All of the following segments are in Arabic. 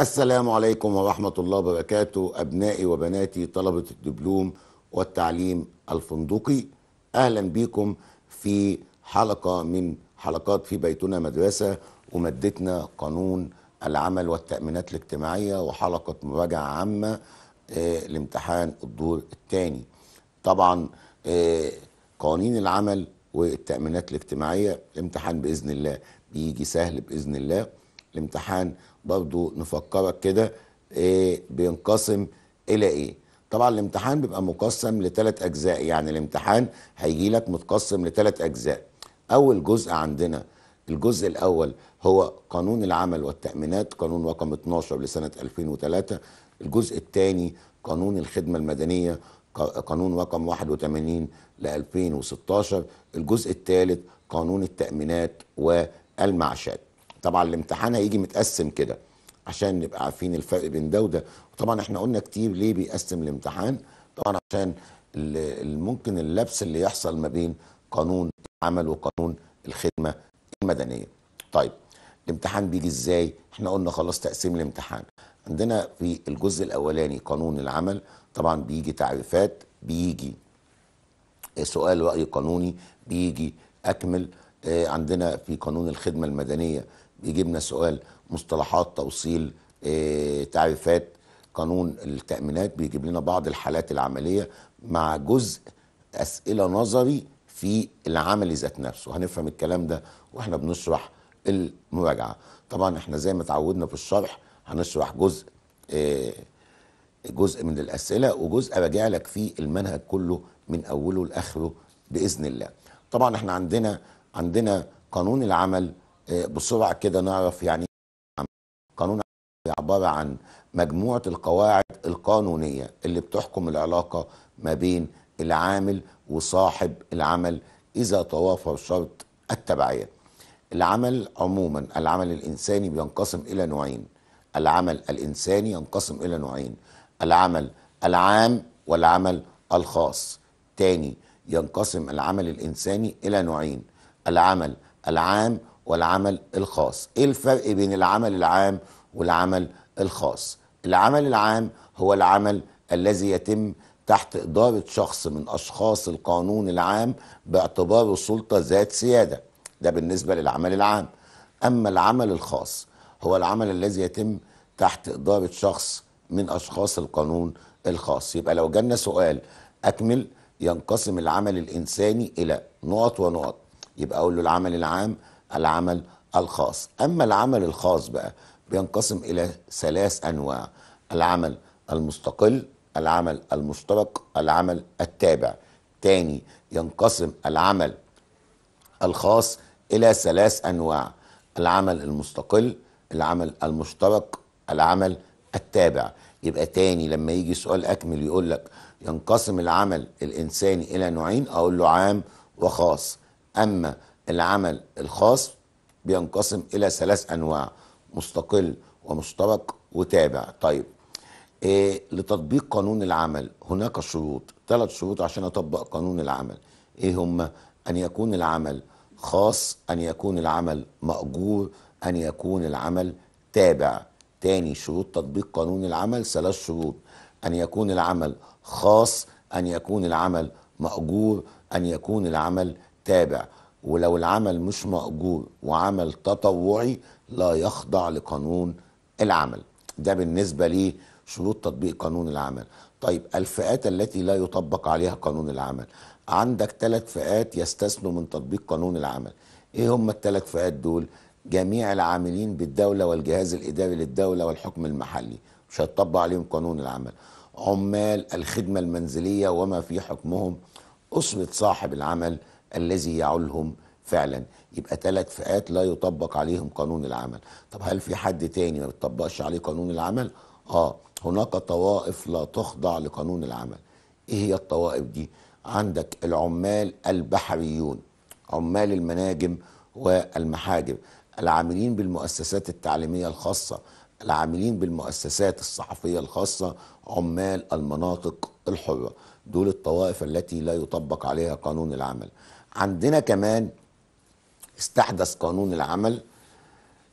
السلام عليكم ورحمة الله وبركاته أبنائي وبناتي طلبة الدبلوم والتعليم الفندقي أهلا بكم في حلقة من حلقات في بيتنا مدرسة ومادتنا قانون العمل والتأمينات الاجتماعية وحلقة مراجعة عامة آه، لامتحان الدور الثاني طبعا آه، قوانين العمل والتأمينات الاجتماعية الامتحان بإذن الله بيجي سهل بإذن الله الامتحان برضو نفكرك كده إيه بينقسم إلى إيه طبعا الامتحان بيبقى مقسم لثلاث أجزاء يعني الامتحان هيجي لك متقسم لثلاث أجزاء أول جزء عندنا الجزء الأول هو قانون العمل والتأمينات قانون رقم 12 لسنة 2003 الجزء الثاني قانون الخدمة المدنية قانون رقم 81 ل 2016 الجزء الثالث قانون التأمينات والمعاشات طبعا الامتحان هيجي متقسم كده عشان نبقى عارفين الفرق بين ده وده وطبعا احنا قلنا كتير ليه بيقسم الامتحان طبعا عشان ممكن اللبس اللي يحصل ما بين قانون العمل وقانون الخدمه المدنيه طيب الامتحان بيجي ازاي احنا قلنا خلاص تقسيم الامتحان عندنا في الجزء الاولاني قانون العمل طبعا بيجي تعريفات بيجي سؤال راي قانوني بيجي اكمل آه، عندنا في قانون الخدمه المدنيه يجيبنا سؤال مصطلحات توصيل آه، تعريفات قانون التأمينات بيجيب لنا بعض الحالات العملية مع جزء أسئلة نظري في العملي ذات نفسه هنفهم الكلام ده واحنا بنشرح المراجعة طبعا احنا زي ما اتعودنا في الشرح هنشرح جزء آه، جزء من الأسئلة وجزء أرجع لك فيه المنهج كله من أوله لآخره بإذن الله طبعا احنا عندنا عندنا قانون العمل آه، بسرعه كده نعرف يعني قانون عباره عن مجموعه القواعد القانونيه اللي بتحكم العلاقه ما بين العامل وصاحب العمل اذا توافر شرط التبعيه. العمل عموما العمل الانساني بينقسم الى نوعين. العمل الانساني ينقسم الى نوعين. العمل العام والعمل الخاص. تاني ينقسم العمل الانساني الى نوعين. العمل العام والعمل الخاص ايه الفرق بين العمل العام والعمل الخاص العمل العام هو العمل الذي يتم تحت إدارة شخص من أشخاص القانون العام باعتباره سلطة ذات سيادة ده بالنسبة للعمل العام أما العمل الخاص هو العمل الذي يتم تحت إدارة شخص من أشخاص القانون الخاص يبقى لو جالنا سؤال أكمل ينقسم العمل الإنساني إلى نقط ونقط يبقى أقول له العمل العام العمل الخاص أما العمل الخاص بقى بينقسم إلى ثلاث أنواع العمل المستقل العمل المشترك العمل التابع تاني ينقسم العمل الخاص إلى ثلاث أنواع العمل المستقل العمل المشترك العمل التابع يبقى تاني لما يجي سؤال أكمل يقول لك ينقسم العمل الإنساني إلى نوعين أقول له عام وخاص أما العمل الخاص بينقسم إلى ثلاث أنواع مستقل ومشترك وتابع طيب إيه لتطبيق قانون العمل هناك شروط ثلاث شروط عشان أطبق قانون العمل إيه هم أن يكون العمل خاص أن يكون العمل مأجور أن يكون العمل تابع تاني شروط تطبيق قانون العمل ثلاث شروط أن يكون العمل خاص أن يكون العمل مأجور أن يكون العمل تابع ولو العمل مش مأجور وعمل تطوعي لا يخضع لقانون العمل ده بالنسبة لشروط تطبيق قانون العمل طيب الفئات التي لا يطبق عليها قانون العمل عندك ثلاث فئات يستثنوا من تطبيق قانون العمل ايه هم الثلاث فئات دول جميع العاملين بالدولة والجهاز الإداري للدولة والحكم المحلي مش هيطبق عليهم قانون العمل عمال الخدمة المنزلية وما في حكمهم أسرة صاحب العمل الذي يعولهم فعلا يبقى ثلاث فئات لا يطبق عليهم قانون العمل طب هل في حد تاني ما بيطبقش عليه قانون العمل اه هناك طوائف لا تخضع لقانون العمل ايه هي الطوائف دي عندك العمال البحريون عمال المناجم والمحاجم العاملين بالمؤسسات التعليمية الخاصة العاملين بالمؤسسات الصحفية الخاصة عمال المناطق الحرة دول الطوائف التي لا يطبق عليها قانون العمل عندنا كمان استحدث قانون العمل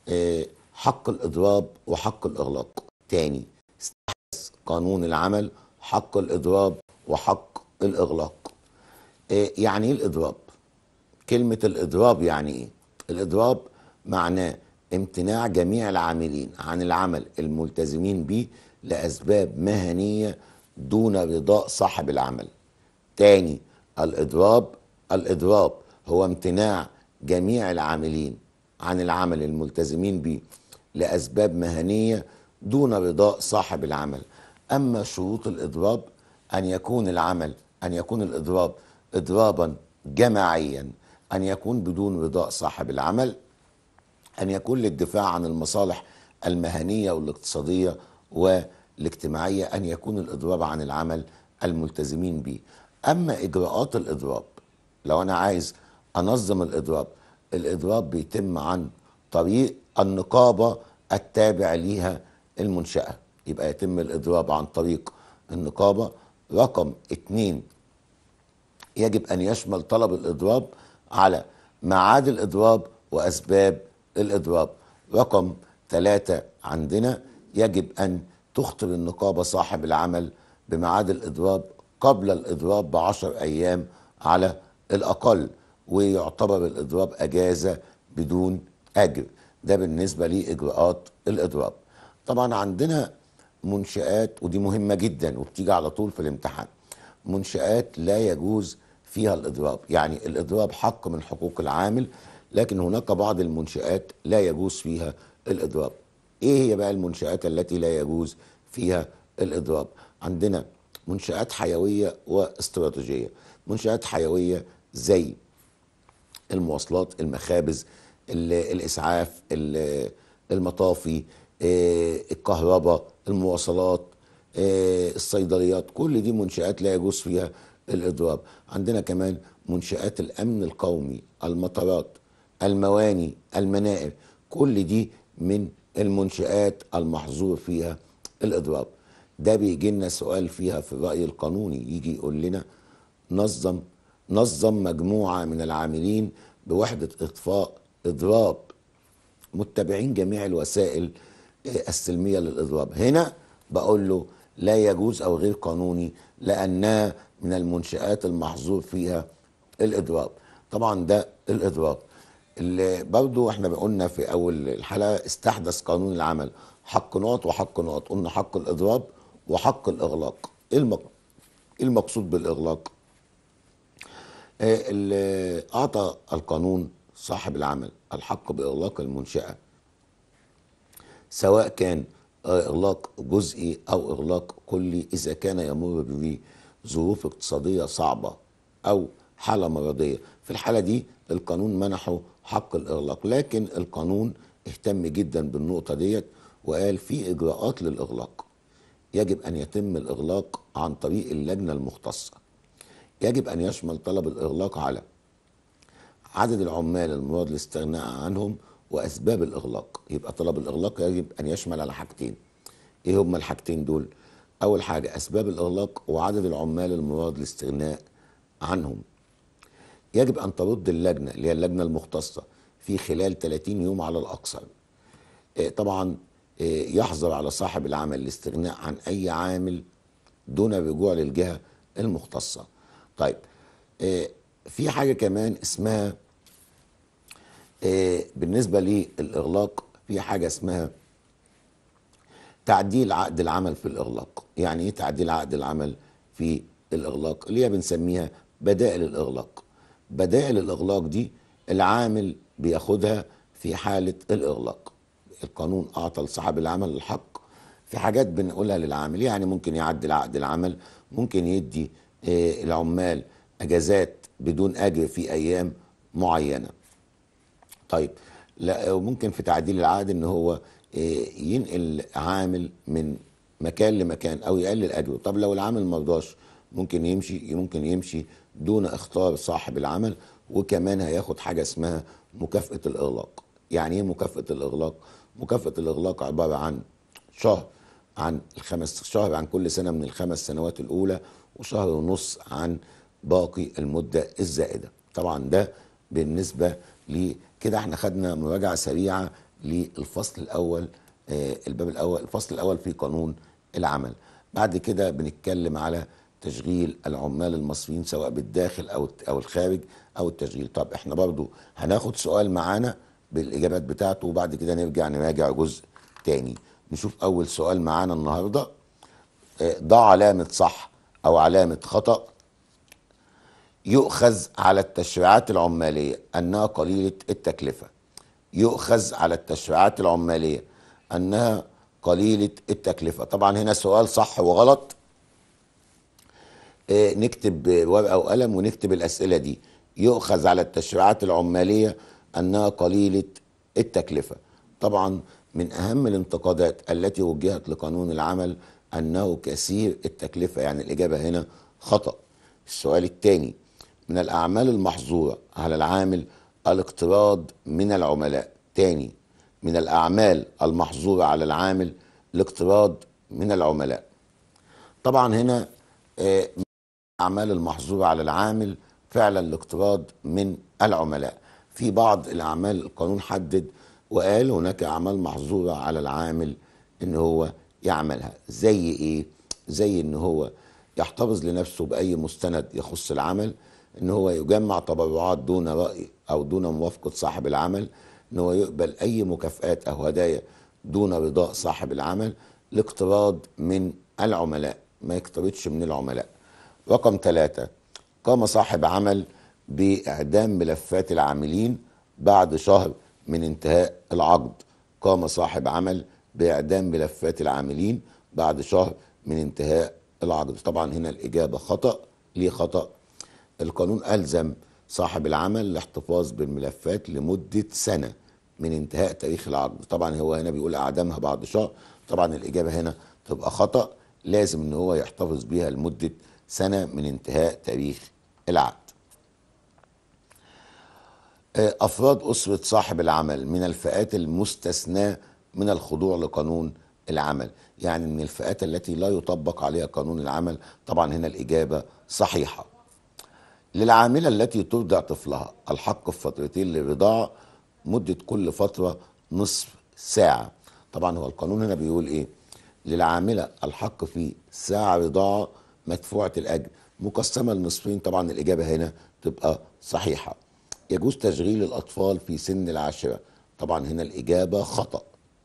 آه، حق الإضراب وحق الإغلاق تاني استحدث قانون العمل حق الإضراب وحق الإغلاق آه، يعني إيه الإضراب؟ كلمة الإضراب يعني إيه؟ الإضراب معناه امتناع جميع العاملين عن العمل الملتزمين به لأسباب مهنية دون رضاء صاحب العمل تاني الإضراب الاضراب هو امتناع جميع العاملين عن العمل الملتزمين به لاسباب مهنيه دون رضاء صاحب العمل اما شروط الاضراب ان يكون العمل ان يكون الاضراب اضرابا جماعيا ان يكون بدون رضاء صاحب العمل ان يكون للدفاع عن المصالح المهنيه والاقتصاديه والاجتماعيه ان يكون الاضراب عن العمل الملتزمين به اما اجراءات الاضراب لو انا عايز انظم الاضراب الاضراب بيتم عن طريق النقابه التابع ليها المنشاه يبقى يتم الاضراب عن طريق النقابه رقم اتنين يجب ان يشمل طلب الاضراب على معاد الاضراب واسباب الاضراب رقم ثلاثة عندنا يجب ان تخطر النقابه صاحب العمل بميعاد الاضراب قبل الاضراب بعشر ايام على الأقل ويعتبر الإضراب أجازة بدون أجر ده بالنسبة لإجراءات الإضراب طبعا عندنا منشآت ودي مهمة جدا وبتيجي على طول في الامتحان منشآت لا يجوز فيها الإضراب يعني الإضراب حق من حقوق العامل لكن هناك بعض المنشآت لا يجوز فيها الإضراب إيه هي بقى المنشآت التي لا يجوز فيها الإضراب عندنا منشآت حيوية واستراتيجية منشآت حيوية زي المواصلات المخابز الاسعاف المطافي آه، الكهرباء المواصلات آه، الصيدليات كل دي منشآت لا يجوز فيها الإضراب عندنا كمان منشآت الأمن القومي المطارات المواني المنائر كل دي من المنشآت المحظور فيها الإضراب ده بيجي لنا سؤال فيها في الرأي القانوني يجي يقول لنا نظم نظم مجموعة من العاملين بوحدة إطفاء إضراب متبعين جميع الوسائل آه، السلمية للإضراب هنا بقول له لا يجوز أو غير قانوني لأنها من المنشآت المحظور فيها الإضراب طبعا ده الإضراب اللي برضو احنا قلنا في أول الحلقة استحدث قانون العمل حق نقط وحق نقط قلنا حق الإضراب وحق الإغلاق إيه إيه المقصود بالإغلاق آه، اللي أعطى القانون صاحب العمل الحق بإغلاق المنشأة سواء كان آه، إغلاق جزئي أو إغلاق كلي إذا كان يمر بظروف اقتصادية صعبة أو حالة مرضية في الحالة دي القانون منحه حق الإغلاق لكن القانون اهتم جدا بالنقطة ديت وقال في إجراءات للإغلاق يجب أن يتم الإغلاق عن طريق اللجنة المختصة يجب أن يشمل طلب الإغلاق على عدد العمال المراد الاستغناء عنهم وأسباب الإغلاق يبقى طلب الإغلاق يجب أن يشمل على حاجتين إيه هما الحاجتين دول؟ أول حاجة أسباب الإغلاق وعدد العمال المراد الاستغناء عنهم يجب أن ترد اللجنة اللي هي اللجنة المختصة في خلال 30 يوم على الأقصر آه، طبعا آه، يحظر على صاحب العمل الاستغناء عن أي عامل دون الرجوع للجهة المختصة طيب آه، في حاجة كمان اسمها آه، بالنسبة للإغلاق في حاجة اسمها تعديل عقد العمل في الإغلاق يعني إيه تعديل عقد العمل في الإغلاق اللي هي بنسميها بدائل الإغلاق بدائل الإغلاق دي العامل بياخدها في حالة الإغلاق القانون أعطى لصاحب العمل الحق في حاجات بنقولها للعامل يعني ممكن يعدل عقد العمل ممكن يدي إيه، العمال اجازات بدون اجر في ايام معينه طيب لا وممكن في تعديل العقد ان هو إيه، ينقل عامل من مكان لمكان او يقلل اجره طب لو العامل رضاش ممكن يمشي ممكن يمشي دون اختار صاحب العمل وكمان هياخد حاجه اسمها مكافاه الاغلاق يعني ايه مكافاه الاغلاق مكافاه الاغلاق عباره عن شهر عن الخمس شهر عن كل سنه من الخمس سنوات الاولى وشهر ونص عن باقي المدة الزائدة طبعا ده بالنسبة لكده احنا خدنا مراجعة سريعة للفصل الأول آه الباب الأول الفصل الأول في قانون العمل بعد كده بنتكلم على تشغيل العمال المصريين سواء بالداخل أو أو الخارج أو التشغيل طب احنا برضو هناخد سؤال معانا بالإجابات بتاعته وبعد كده نرجع نراجع جزء تاني نشوف أول سؤال معانا النهاردة ضع آه، علامة صح أو علامة خطأ يؤخذ على التشريعات العمالية أنها قليلة التكلفة يؤخذ على التشريعات العمالية أنها قليلة التكلفة طبعا هنا سؤال صح وغلط إيه نكتب ورقة وقلم ونكتب الأسئلة دي يؤخذ على التشريعات العمالية أنها قليلة التكلفة طبعا من أهم الانتقادات التي وجهت لقانون العمل أنه كثير التكلفة يعني الإجابة هنا خطأ السؤال الثاني من الأعمال المحظورة على العامل الاقتراض من العملاء تاني من الأعمال المحظورة على العامل الاقتراض من العملاء طبعا هنا أعمال آه، الأعمال المحظورة على العامل فعلا الاقتراض من العملاء في بعض الأعمال القانون حدد وقال هناك أعمال محظورة على العامل إن هو يعملها زي ايه زي ان هو يحتفظ لنفسه باي مستند يخص العمل ان هو يجمع تبرعات دون راي او دون موافقه صاحب العمل ان هو يقبل اي مكافئات او هدايا دون رضاء صاحب العمل لاقتراض من العملاء ما يقترضش من العملاء رقم ثلاثة قام صاحب عمل بإعدام ملفات العاملين بعد شهر من انتهاء العقد قام صاحب عمل باعدام ملفات العاملين بعد شهر من انتهاء العقد طبعا هنا الاجابه خطا ليه خطا القانون الزم صاحب العمل الاحتفاظ بالملفات لمده سنه من انتهاء تاريخ العقد طبعا هو هنا بيقول اعدامها بعد شهر طبعا الاجابه هنا تبقى خطا لازم ان هو يحتفظ بيها لمده سنه من انتهاء تاريخ العقد آه، افراد اسره صاحب العمل من الفئات المستثناه من الخضوع لقانون العمل يعني من الفئات التي لا يطبق عليها قانون العمل طبعا هنا الإجابة صحيحة للعاملة التي ترضع طفلها الحق في فترتين للرضاعة مدة كل فترة نصف ساعة طبعا هو القانون هنا بيقول إيه للعاملة الحق في ساعة رضاعة مدفوعة الأجر مقسمة لنصفين طبعا الإجابة هنا تبقى صحيحة يجوز تشغيل الأطفال في سن العاشرة طبعا هنا الإجابة خطأ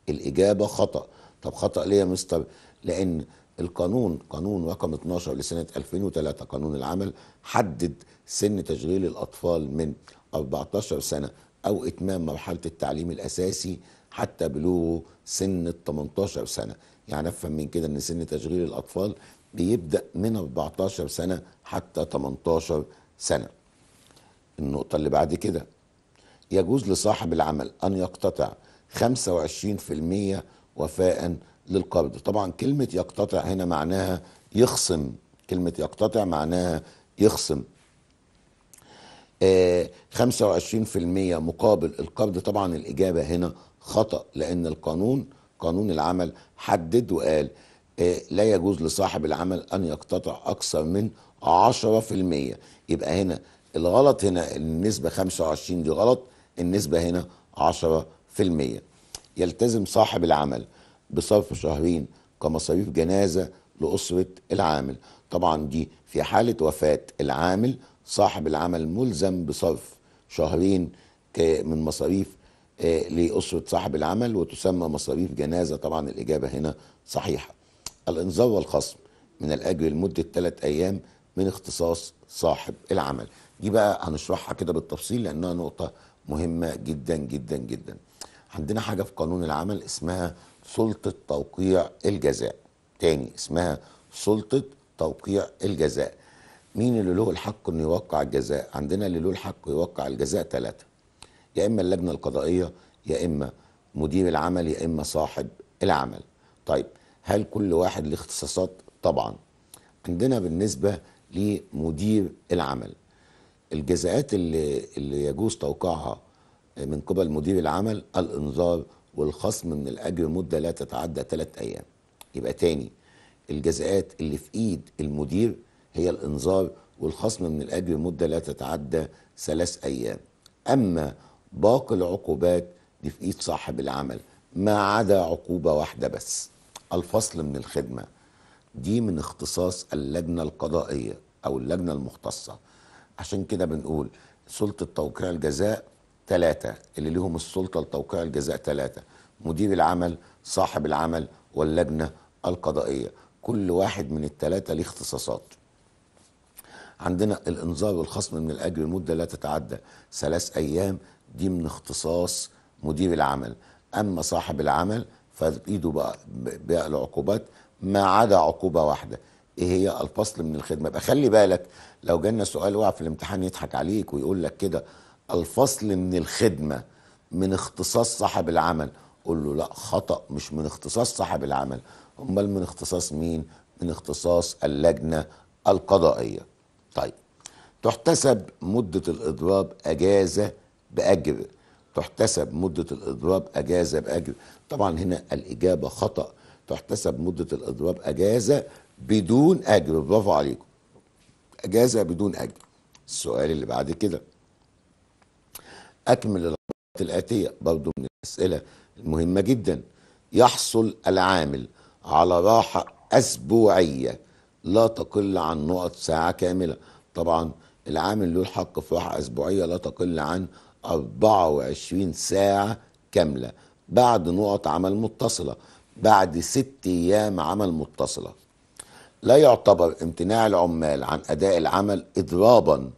الاجابه خطا طب خطا ليه يا مستر لان القانون قانون رقم 12 لسنه 2003 قانون العمل حدد سن تشغيل الاطفال من 14 سنه او اتمام مرحله التعليم الاساسي حتى بلوغه سن 18 سنه يعني افهم من كده ان سن تشغيل الاطفال بيبدا من 14 سنه حتى 18 سنه النقطه اللي بعد كده يجوز لصاحب العمل ان يقتطع 25% وفاء للقبض طبعا كلمة يقتطع هنا معناها يخصم كلمة يقتطع معناها يخصم آه 25% مقابل القبض طبعا الإجابة هنا خطأ لأن القانون قانون العمل حدد وقال آه لا يجوز لصاحب العمل أن يقتطع أكثر من 10% يبقى هنا الغلط هنا النسبة 25 دي غلط النسبة هنا 10% يلتزم صاحب العمل بصرف شهرين كمصاريف جنازة لأسرة العامل طبعا دي في حالة وفاة العامل صاحب العمل ملزم بصرف شهرين من مصاريف آه، لأسرة صاحب العمل وتسمى مصاريف جنازة طبعا الإجابة هنا صحيحة الإنذار والخصم من الأجر لمدة ثلاث أيام من اختصاص صاحب العمل دي بقى هنشرحها كده بالتفصيل لأنها نقطة مهمة جدا جدا جدا عندنا حاجه في قانون العمل اسمها سلطه توقيع الجزاء تاني اسمها سلطه توقيع الجزاء مين اللي له الحق انه يوقع الجزاء عندنا اللي له الحق يوقع الجزاء ثلاثه يا اما اللجنه القضائيه يا اما مدير العمل يا اما صاحب العمل طيب هل كل واحد له اختصاصات طبعا عندنا بالنسبه لمدير العمل الجزاءات اللي, اللي يجوز توقيعها من قبل مدير العمل الانذار والخصم من الاجر مده لا تتعدى ثلاث ايام يبقى تاني الجزاءات اللي في ايد المدير هي الانذار والخصم من الاجر مده لا تتعدى ثلاث ايام اما باقي العقوبات دي في ايد صاحب العمل ما عدا عقوبه واحده بس الفصل من الخدمه دي من اختصاص اللجنه القضائيه او اللجنه المختصه عشان كده بنقول سلطه توقيع الجزاء ثلاثة اللي لهم السلطة لتوقيع الجزاء ثلاثة مدير العمل صاحب العمل واللجنة القضائية كل واحد من الثلاثة ليه اختصاصات عندنا الانذار والخصم من الاجر لمده لا تتعدى ثلاث ايام دي من اختصاص مدير العمل اما صاحب العمل فايده بقى, بقى العقوبات ما عدا عقوبه واحده ايه هي الفصل من الخدمه يبقى خلي بالك لو جالنا سؤال وقع في الامتحان يضحك عليك ويقول لك كده الفصل من الخدمة من اختصاص صاحب العمل قول له لا خطأ مش من اختصاص صاحب العمل امال من اختصاص مين من اختصاص اللجنة القضائية طيب تحتسب مدة الإضراب أجازة بأجر تحتسب مدة الإضراب أجازة بأجر طبعا هنا الإجابة خطأ تحتسب مدة الإضراب أجازة بدون أجر برافو عليكم أجازة بدون أجر السؤال اللي بعد كده أكمل العبارات الآتية برضو من الأسئلة المهمة جدا يحصل العامل على راحة أسبوعية لا تقل عن نقط ساعة كاملة طبعا العامل له الحق في راحة أسبوعية لا تقل عن 24 ساعة كاملة بعد نقط عمل متصلة بعد ست أيام عمل متصلة لا يعتبر امتناع العمال عن أداء العمل إضرابا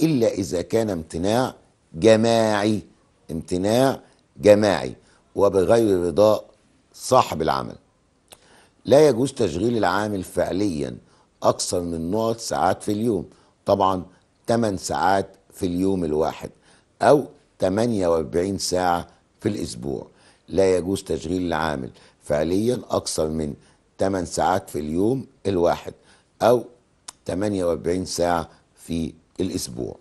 إلا إذا كان امتناع جماعي امتناع جماعي وبغير رضاء صاحب العمل لا يجوز تشغيل العامل فعليا أكثر من نقط ساعات في اليوم طبعا 8 ساعات في اليوم الواحد أو 48 ساعة في الأسبوع لا يجوز تشغيل العامل فعليا أكثر من 8 ساعات في اليوم الواحد أو 48 ساعة في الأسبوع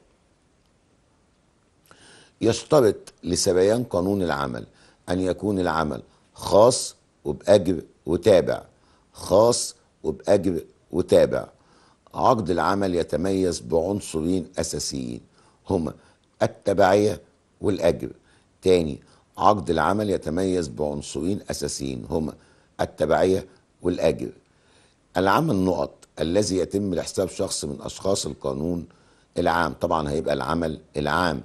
يشترط لسبيان قانون العمل أن يكون العمل خاص وبأجر وتابع خاص وبأجر وتابع عقد العمل يتميز بعنصرين أساسيين هما التبعية والأجر تاني عقد العمل يتميز بعنصرين أساسيين هما التبعية والأجر العمل نقط الذي يتم لحساب شخص من أشخاص القانون العام طبعا هيبقى العمل العام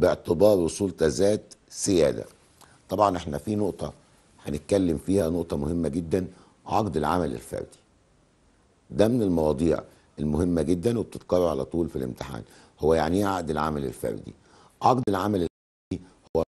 باعتبار وصول ذات سيادة طبعا احنا في نقطة هنتكلم فيها نقطة مهمة جدا عقد العمل الفردي ده من المواضيع المهمة جدا وبتتكرر على طول في الامتحان هو يعني ايه عقد العمل الفردي عقد العمل الفردي هو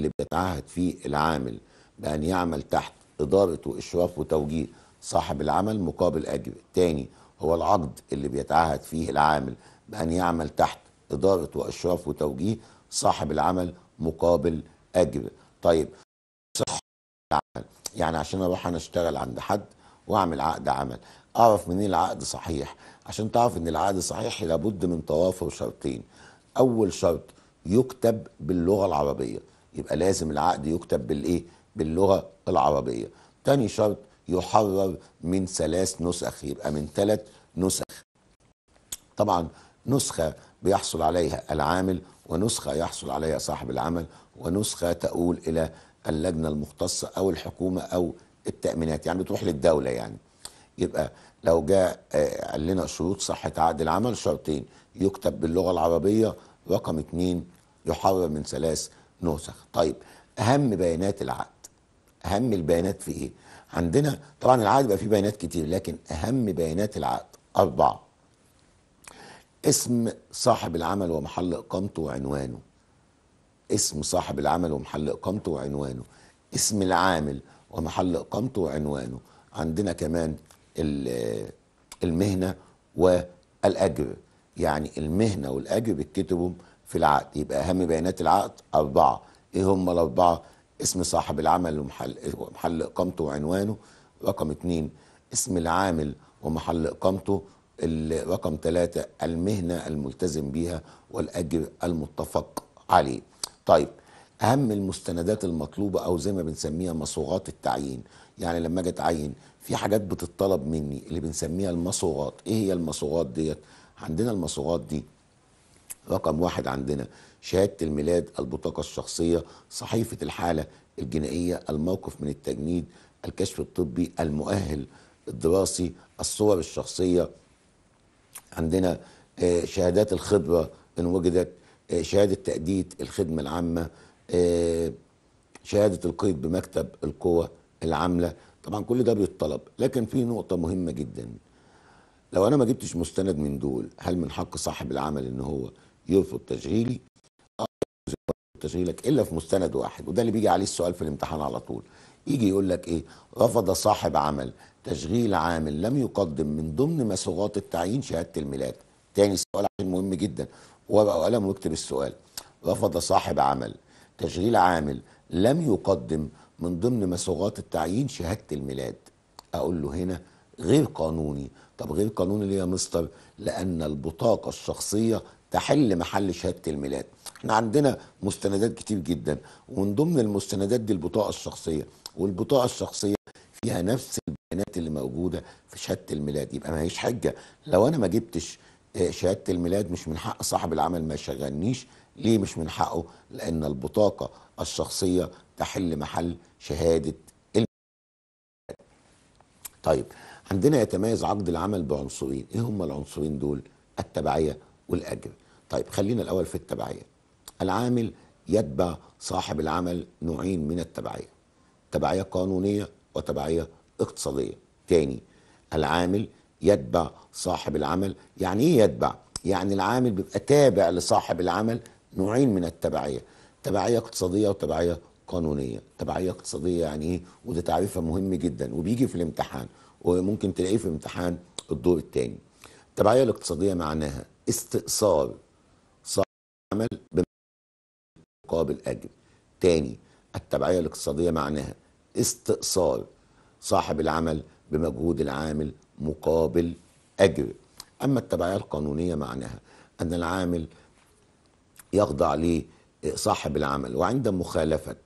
اللي بيتعهد فيه العامل بأن يعمل تحت إدارة وإشراف وتوجيه صاحب العمل مقابل أجر تاني هو العقد اللي بيتعهد فيه العامل بأن يعمل تحت إدارة وإشراف وتوجيه صاحب العمل مقابل اجر طيب صح العمل يعني عشان اروح انا اشتغل عند حد واعمل عقد عمل اعرف منين العقد صحيح عشان تعرف ان العقد صحيح لابد من توافر شرطين اول شرط يكتب باللغه العربيه يبقى لازم العقد يكتب بالايه باللغه العربيه تاني شرط يحرر من ثلاث نسخ يبقى من ثلاث نسخ طبعا نسخه بيحصل عليها العامل ونسخة يحصل عليها صاحب العمل ونسخة تقول إلى اللجنة المختصة أو الحكومة أو التأمينات يعني بتروح للدولة يعني يبقى لو جاء آه، قال لنا شروط صحة عقد العمل شرطين يكتب باللغة العربية رقم اتنين يحرر من ثلاث نسخ طيب أهم بيانات العقد أهم البيانات في إيه؟ عندنا طبعا العقد بقى فيه بيانات كتير لكن أهم بيانات العقد أربعة اسم صاحب العمل ومحل اقامته وعنوانه اسم صاحب العمل ومحل اقامته وعنوانه اسم العامل ومحل اقامته وعنوانه عندنا كمان المهنه والاجر يعني المهنه والاجر بيتكتبوا في العقد يبقى اهم بيانات العقد اربعه ايه هم الاربعه اسم صاحب العمل ومحل ومحل اقامته وعنوانه رقم اتنين اسم العامل ومحل اقامته رقم ثلاثة المهنة الملتزم بيها والأجر المتفق عليه طيب أهم المستندات المطلوبة أو زي ما بنسميها مصوغات التعيين يعني لما أجي أتعين في حاجات بتطلب مني اللي بنسميها المصوغات إيه هي المصوغات ديت عندنا المصوغات دي رقم واحد عندنا شهادة الميلاد البطاقة الشخصية صحيفة الحالة الجنائية الموقف من التجنيد الكشف الطبي المؤهل الدراسي الصور الشخصية عندنا آه، شهادات الخطبة إن وجدت آه، شهادة تأديت الخدمة العامة آه، شهادة القيد بمكتب القوى العاملة طبعا كل ده بيتطلب لكن في نقطة مهمة جدا لو أنا ما جبتش مستند من دول هل من حق صاحب العمل إن هو يرفض تشغيلي تشغيلك إلا في مستند واحد وده اللي بيجي عليه السؤال في الامتحان على طول يجي يقول لك إيه رفض صاحب عمل تشغيل عامل لم يقدم من ضمن مسوغات التعيين شهاده الميلاد تاني سؤال عشان مهم جدا وابقى قلم واكتب السؤال رفض صاحب عمل تشغيل عامل لم يقدم من ضمن مسوغات التعيين شهاده الميلاد اقول له هنا غير قانوني طب غير قانوني ليه يا مستر لان البطاقه الشخصيه تحل محل شهاده الميلاد احنا عندنا مستندات كتير جدا ومن ضمن المستندات دي البطاقه الشخصيه والبطاقه الشخصيه فيها نفس البيانات اللي موجوده في شهاده الميلاد يبقى ما هيش حجه لو انا ما جبتش آه، شهاده الميلاد مش من حق صاحب العمل ما يشغلنيش ليه مش من حقه لان البطاقه الشخصيه تحل محل شهاده الميلاد طيب عندنا يتميز عقد العمل بعنصرين ايه هم العنصرين دول التبعيه والاجر طيب خلينا الاول في التبعيه العامل يتبع صاحب العمل نوعين من التبعيه تبعيه قانونيه وتبعية اقتصادية تاني العامل يتبع صاحب العمل يعني ايه يتبع يعني العامل بيبقى تابع لصاحب العمل نوعين من التبعية تبعية اقتصادية وتبعية قانونية تبعية اقتصادية يعني ايه وده تعريفها مهم جدا وبيجي في الامتحان وممكن تلاقيه في امتحان الدور الثاني التبعية الاقتصادية معناها استئثار صاحب العمل بمقابل أجر تاني التبعية الاقتصادية معناها استئصال صاحب العمل بمجهود العامل مقابل أجر أما التبعية القانونية معناها أن العامل يخضع لصاحب العمل وعند مخالفة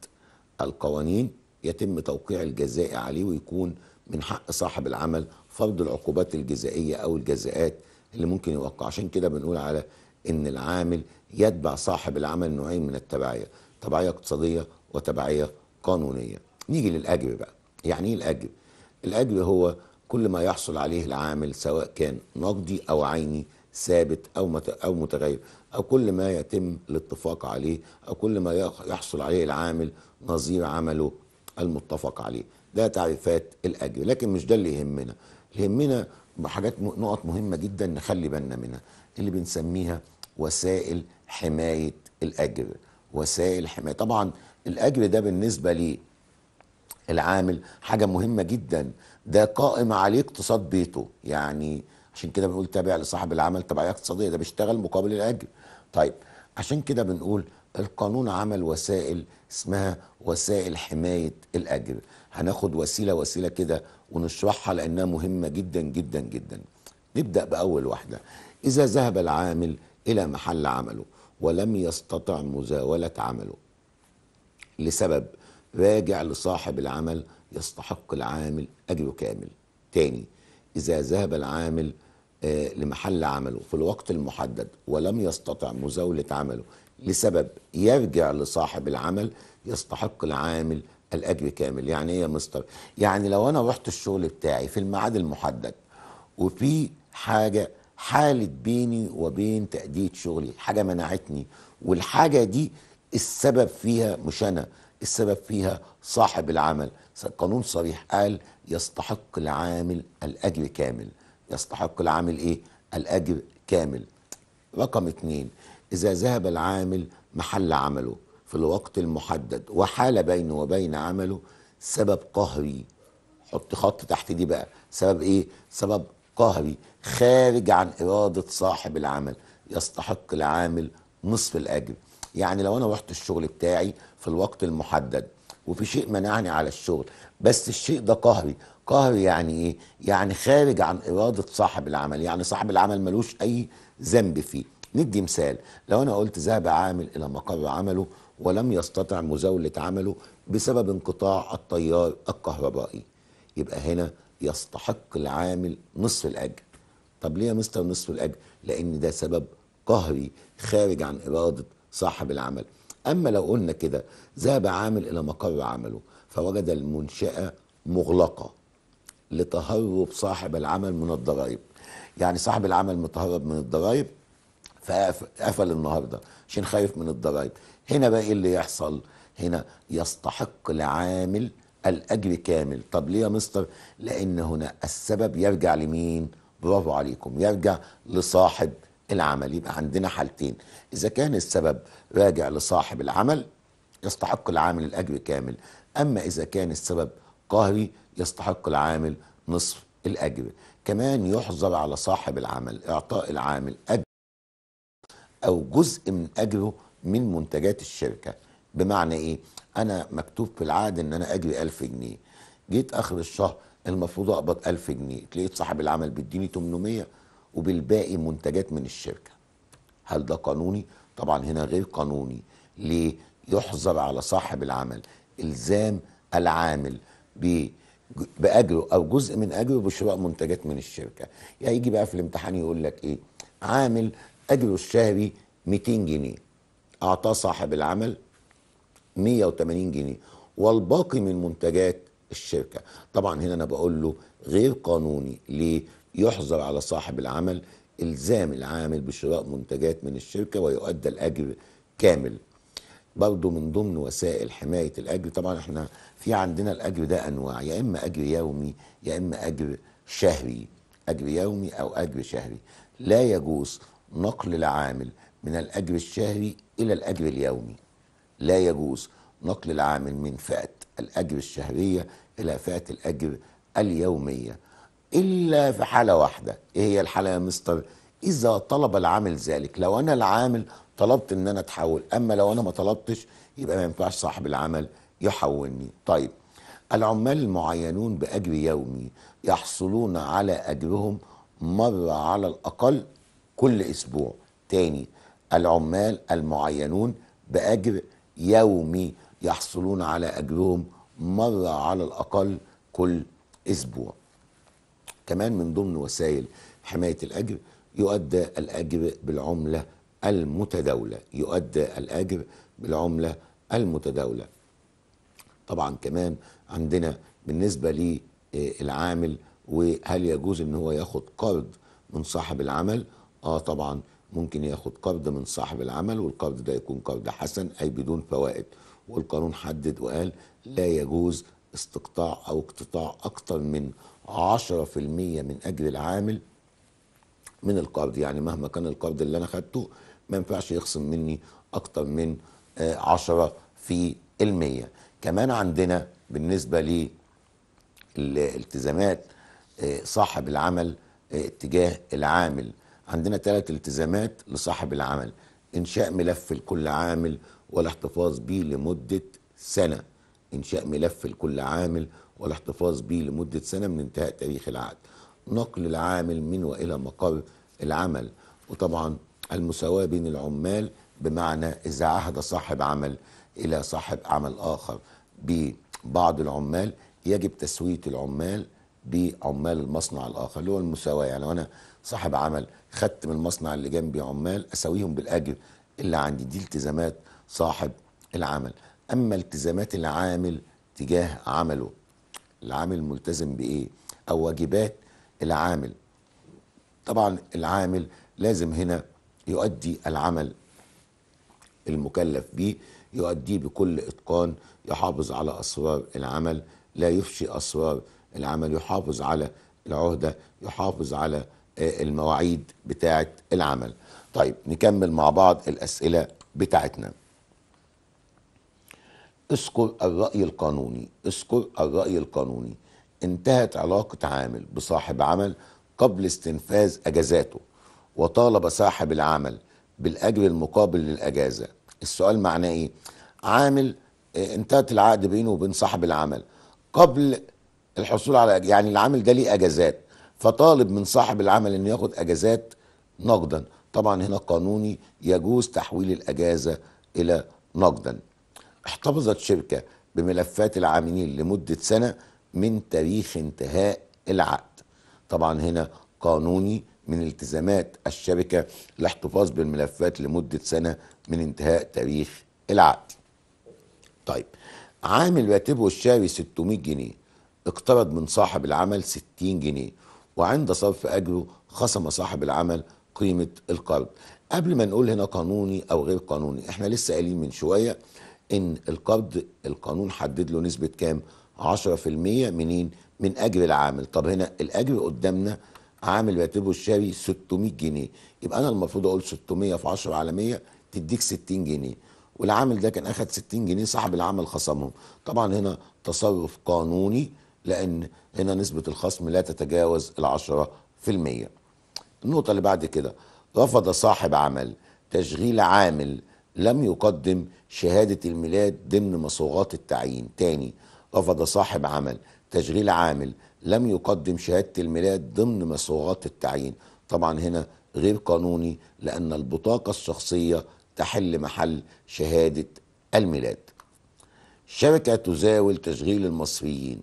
القوانين يتم توقيع الجزاء عليه ويكون من حق صاحب العمل فرض العقوبات الجزائية أو الجزاءات اللي ممكن يوقع عشان كده بنقول على إن العامل يتبع صاحب العمل نوعين من التبعية تبعية اقتصادية وتبعية قانونية نيجي للأجل بقى يعني إيه الأجل؟ الأجل هو كل ما يحصل عليه العامل سواء كان نقدي أو عيني ثابت أو أو متغير أو كل ما يتم الاتفاق عليه أو كل ما يحصل عليه العامل نظير عمله المتفق عليه ده تعريفات الأجل لكن مش ده اللي يهمنا اللي يهمنا حاجات نقط مهمة جدا نخلي بالنا منها اللي بنسميها وسائل حماية الأجر وسائل حماية طبعا الأجر ده بالنسبة ليه العامل حاجة مهمة جدا ده قائم عليه اقتصاد بيته يعني عشان كده بنقول تابع لصاحب العمل تبعية اقتصادية ده بيشتغل مقابل الأجر طيب عشان كده بنقول القانون عمل وسائل اسمها وسائل حماية الأجر هناخد وسيلة وسيلة كده ونشرحها لأنها مهمة جدا جدا جدا نبدأ بأول واحدة إذا ذهب العامل إلى محل عمله ولم يستطع مزاولة عمله لسبب راجع لصاحب العمل يستحق العامل أجره كامل تاني إذا ذهب العامل آه، لمحل عمله في الوقت المحدد ولم يستطع مزاولة عمله لسبب يرجع لصاحب العمل يستحق العامل الأجر كامل يعني إيه يا مستر يعني لو أنا رحت الشغل بتاعي في الميعاد المحدد وفي حاجة حالت بيني وبين تأدية شغلي حاجة منعتني والحاجة دي السبب فيها مش أنا السبب فيها صاحب العمل قانون صريح قال يستحق العامل الأجر كامل يستحق العامل إيه؟ الأجر كامل رقم اثنين إذا ذهب العامل محل عمله في الوقت المحدد وحال بينه وبين عمله سبب قهري حط خط تحت دي بقى سبب إيه؟ سبب قهري خارج عن إرادة صاحب العمل يستحق العامل نصف الأجر يعني لو انا رحت الشغل بتاعي في الوقت المحدد وفي شيء منعني على الشغل بس الشيء ده قهري قهري يعني ايه يعني خارج عن اراده صاحب العمل يعني صاحب العمل ملوش اي ذنب فيه ندي مثال لو انا قلت ذهب عامل الى مقر عمله ولم يستطع مزاوله عمله بسبب انقطاع التيار الكهربائي يبقى هنا يستحق العامل نصف الاجر طب ليه يا مستر نصف الاجر لان ده سبب قهري خارج عن اراده صاحب العمل أما لو قلنا كده ذهب عامل إلى مقر عمله فوجد المنشأة مغلقة لتهرب صاحب العمل من الضرائب يعني صاحب العمل متهرب من الضرائب فقفل النهارده عشان خايف من الضرائب هنا بقى ايه اللي يحصل هنا يستحق العامل الاجر كامل طب ليه يا مستر لان هنا السبب يرجع لمين برافو عليكم يرجع لصاحب العمل يبقى عندنا حالتين إذا كان السبب راجع لصاحب العمل يستحق العامل الأجر كامل أما إذا كان السبب قهري يستحق العامل نصف الأجر كمان يحظر على صاحب العمل إعطاء العامل أجر أو جزء من أجره من منتجات الشركة بمعنى إيه؟ أنا مكتوب في العقد إن أنا أجري 1000 جنيه جيت آخر الشهر المفروض أقبض 1000 جنيه لقيت صاحب العمل بيديني 800 وبالباقي منتجات من الشركه هل ده قانوني طبعا هنا غير قانوني ليه يحظر على صاحب العمل الزام العامل باجره او جزء من اجره بشراء منتجات من الشركه يعني يجي بقى في الامتحان يقول لك ايه عامل اجره الشهري 200 جنيه اعطاه صاحب العمل 180 جنيه والباقي من منتجات الشركه طبعا هنا انا بقول له غير قانوني ليه يحظر على صاحب العمل إلزام العامل بشراء منتجات من الشركة ويؤدى الأجر كامل برضه من ضمن وسائل حماية الأجر طبعا احنا في عندنا الأجر ده أنواع يا إما أجر يومي يا إما أجر شهري أجر يومي أو أجر شهري لا يجوز نقل العامل من الأجر الشهري إلى الأجر اليومي لا يجوز نقل العامل من فئة الأجر الشهرية إلى فئة الأجر اليومية إلا في حالة واحدة إيه هي الحالة يا مستر إذا طلب العامل ذلك لو أنا العامل طلبت إن أنا أتحول أما لو أنا ما طلبتش يبقى ما ينفعش صاحب العمل يحولني طيب العمال المعينون بأجر يومي يحصلون على أجرهم مرة على الأقل كل أسبوع تاني العمال المعينون بأجر يومي يحصلون على أجرهم مرة على الأقل كل أسبوع كمان من ضمن وسائل حماية الأجر يؤدى الأجر بالعملة المتداولة يؤدى الأجر بالعملة المتداولة طبعا كمان عندنا بالنسبة للعامل آه، وهل يجوز ان هو ياخد قرض من صاحب العمل اه طبعا ممكن ياخد قرض من صاحب العمل والقرض ده يكون قرض حسن اي بدون فوائد والقانون حدد وقال لا يجوز استقطاع او اقتطاع اكتر من 10% من اجر العامل من القرض يعني مهما كان القرض اللي انا خدته ما ينفعش يخصم مني اكتر من 10 آه، في المية كمان عندنا بالنسبة للالتزامات آه، صاحب العمل آه، اتجاه العامل عندنا ثلاث التزامات لصاحب العمل انشاء ملف لكل عامل والاحتفاظ به لمدة سنة انشاء ملف لكل عامل والاحتفاظ به لمدة سنة من انتهاء تاريخ العقد نقل العامل من وإلى مقر العمل وطبعا المساواة بين العمال بمعنى إذا عهد صاحب عمل إلى صاحب عمل آخر ببعض العمال يجب تسوية العمال بعمال المصنع الآخر اللي هو المساواة يعني أنا صاحب عمل خدت من المصنع اللي جنبي عمال أساويهم بالأجر اللي عندي دي التزامات صاحب العمل أما التزامات العامل تجاه عمله العامل ملتزم بايه او واجبات العامل طبعا العامل لازم هنا يؤدي العمل المكلف به يؤديه بكل اتقان يحافظ على اسرار العمل لا يفشي اسرار العمل يحافظ على العهده يحافظ على آه، المواعيد بتاعه العمل طيب نكمل مع بعض الاسئله بتاعتنا اذكر الرأي القانوني اذكر الرأي القانوني انتهت علاقة عامل بصاحب عمل قبل استنفاذ أجازاته وطالب صاحب العمل بالأجر المقابل للأجازة السؤال معناه إيه؟ عامل آه، انتهت العقد بينه وبين صاحب العمل قبل الحصول على يعني العامل ده ليه أجازات فطالب من صاحب العمل إنه ياخد أجازات نقدا طبعا هنا قانوني يجوز تحويل الأجازة إلى نقدا احتفظت شركة بملفات العاملين لمدة سنة من تاريخ انتهاء العقد طبعا هنا قانوني من التزامات الشركة الاحتفاظ بالملفات لمدة سنة من انتهاء تاريخ العقد طيب عامل راتبه الشهري 600 جنيه اقترض من صاحب العمل 60 جنيه وعند صرف أجره خصم صاحب العمل قيمة القرض قبل ما نقول هنا قانوني أو غير قانوني احنا لسه قايلين من شوية ان القبض القانون حدد له نسبه كام 10% منين من اجر العامل طب هنا الاجر قدامنا عامل راتبه الشهري 600 جنيه يبقى انا المفروض اقول 600 في 10 على 100 تديك 60 جنيه والعامل ده كان اخد 60 جنيه صاحب العمل خصمهم طبعا هنا تصرف قانوني لان هنا نسبه الخصم لا تتجاوز ال 10% النقطه اللي بعد كده رفض صاحب عمل تشغيل عامل لم يقدم شهادة الميلاد ضمن مصوغات التعيين تاني رفض صاحب عمل تشغيل عامل لم يقدم شهادة الميلاد ضمن مصوغات التعيين طبعا هنا غير قانوني لأن البطاقة الشخصية تحل محل شهادة الميلاد شركة تزاول تشغيل المصريين